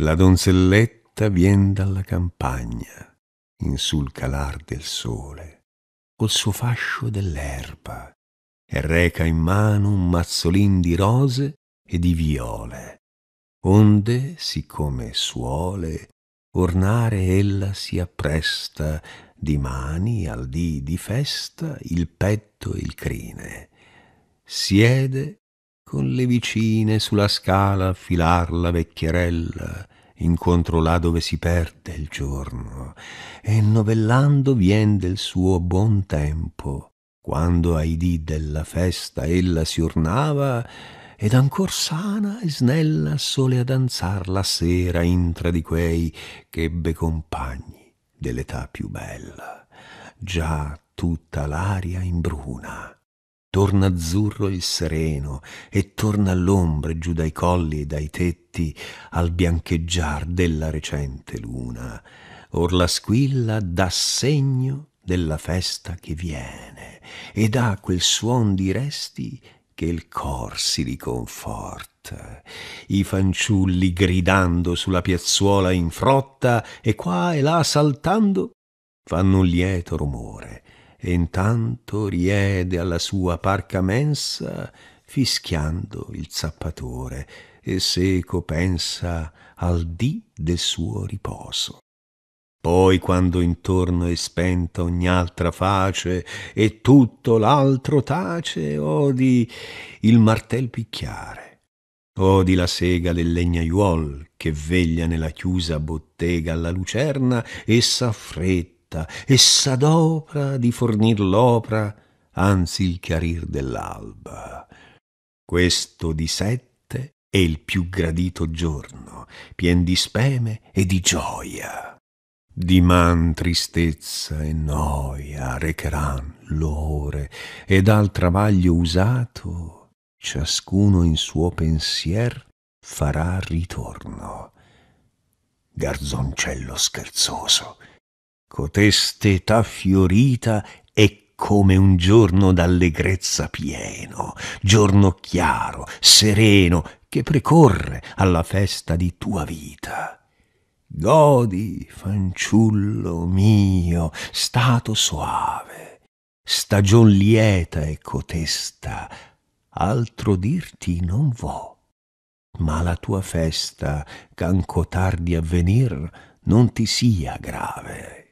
La donzelletta vien dalla campagna, in sul calar del sole, col suo fascio dell'erba, e reca in mano un mazzolin di rose e di viole, onde, siccome suole, ornare ella si appresta dimani al dì di festa il petto e il crine. Siede con le vicine sulla scala a filar la vecchierella incontro là dove si perde il giorno e novellando vien del suo buon tempo quando ai dì della festa ella si ornava ed ancor sana e snella sole a danzar la sera intra di quei ch'ebbe compagni dell'età più bella già tutta l'aria imbruna Torna azzurro il sereno e torna l'ombra giù dai colli e dai tetti al biancheggiar della recente luna. Or la squilla dà segno della festa che viene e dà quel suon di resti che il cor si riconforta. I fanciulli gridando sulla piazzuola in frotta e qua e là saltando fanno un lieto rumore e intanto riede alla sua parca mensa fischiando il zappatore e seco pensa al dì del suo riposo. Poi quando intorno è spenta ogni altra face e tutto l'altro tace, odi il martel picchiare, odi la sega del legnaiuol che veglia nella chiusa bottega alla lucerna e s'affretta vetta e s'adopra di fornir l'opra anzi il chiarir dell'alba. Questo di sette è il più gradito giorno, pien di speme e di gioia. Di man tristezza e noia recheran l'ore, ed al travaglio usato ciascuno in suo pensier farà ritorno. Garzoncello scherzoso, età ecco, fiorita è come un giorno d'allegrezza pieno, giorno chiaro, sereno, che precorre alla festa di tua vita. Godi, fanciullo mio, stato soave, stagion lieta e cotesta, altro dirti non vo. Ma la tua festa, canco tardi a venir, non ti sia grave.